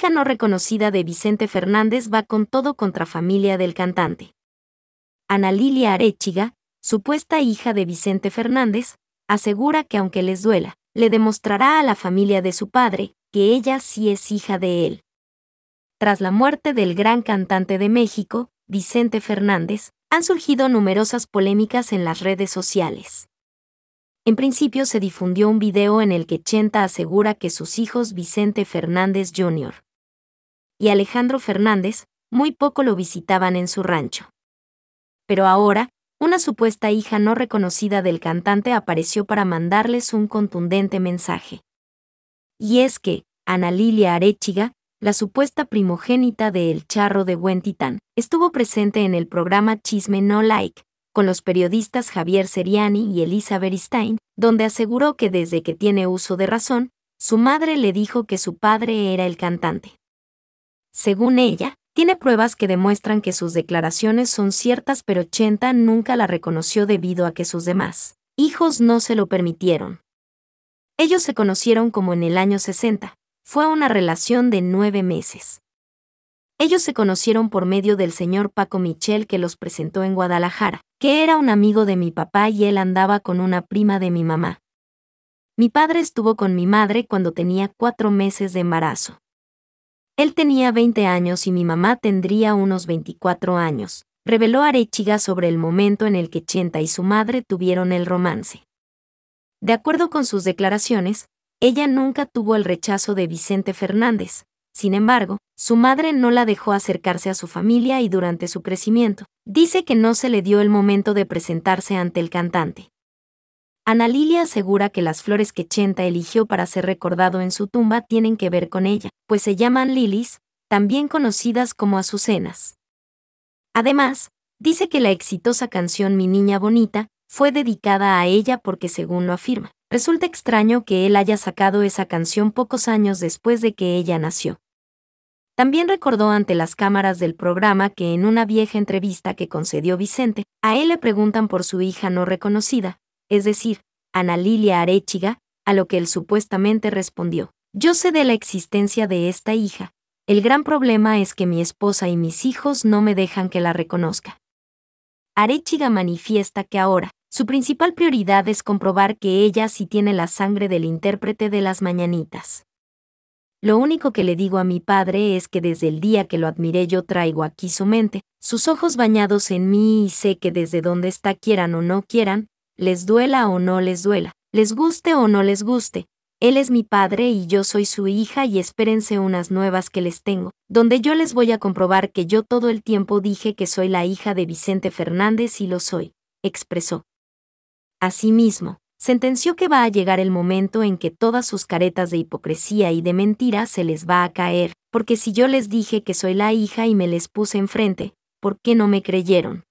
Hija no reconocida de Vicente Fernández va con todo contra familia del cantante. Ana Lilia Arechiga, supuesta hija de Vicente Fernández, asegura que aunque les duela, le demostrará a la familia de su padre que ella sí es hija de él. Tras la muerte del gran cantante de México, Vicente Fernández, han surgido numerosas polémicas en las redes sociales. En principio se difundió un video en el que Chenta asegura que sus hijos Vicente Fernández Jr y Alejandro Fernández, muy poco lo visitaban en su rancho. Pero ahora, una supuesta hija no reconocida del cantante apareció para mandarles un contundente mensaje. Y es que, Ana Lilia Arechiga, la supuesta primogénita de El Charro de Buen Titán, estuvo presente en el programa Chisme No Like, con los periodistas Javier Seriani y Elisa Stein, donde aseguró que desde que tiene uso de razón, su madre le dijo que su padre era el cantante. Según ella, tiene pruebas que demuestran que sus declaraciones son ciertas, pero Chenta nunca la reconoció debido a que sus demás hijos no se lo permitieron. Ellos se conocieron como en el año 60, fue una relación de nueve meses. Ellos se conocieron por medio del señor Paco Michel que los presentó en Guadalajara, que era un amigo de mi papá y él andaba con una prima de mi mamá. Mi padre estuvo con mi madre cuando tenía cuatro meses de embarazo. Él tenía 20 años y mi mamá tendría unos 24 años, reveló Arechiga sobre el momento en el que Chenta y su madre tuvieron el romance. De acuerdo con sus declaraciones, ella nunca tuvo el rechazo de Vicente Fernández, sin embargo, su madre no la dejó acercarse a su familia y durante su crecimiento, dice que no se le dio el momento de presentarse ante el cantante. Ana Lilia asegura que las flores que Chenta eligió para ser recordado en su tumba tienen que ver con ella, pues se llaman lilies, también conocidas como azucenas. Además, dice que la exitosa canción Mi Niña Bonita fue dedicada a ella porque según lo afirma, resulta extraño que él haya sacado esa canción pocos años después de que ella nació. También recordó ante las cámaras del programa que en una vieja entrevista que concedió Vicente, a él le preguntan por su hija no reconocida, es decir, Ana Lilia Arechiga, a lo que él supuestamente respondió. Yo sé de la existencia de esta hija. El gran problema es que mi esposa y mis hijos no me dejan que la reconozca. Arechiga manifiesta que ahora, su principal prioridad es comprobar que ella sí tiene la sangre del intérprete de las mañanitas. Lo único que le digo a mi padre es que desde el día que lo admiré yo traigo aquí su mente, sus ojos bañados en mí y sé que desde donde está quieran o no quieran, les duela o no les duela, les guste o no les guste. Él es mi padre y yo soy su hija y espérense unas nuevas que les tengo, donde yo les voy a comprobar que yo todo el tiempo dije que soy la hija de Vicente Fernández y lo soy, expresó. Asimismo, sentenció que va a llegar el momento en que todas sus caretas de hipocresía y de mentira se les va a caer, porque si yo les dije que soy la hija y me les puse enfrente, ¿por qué no me creyeron?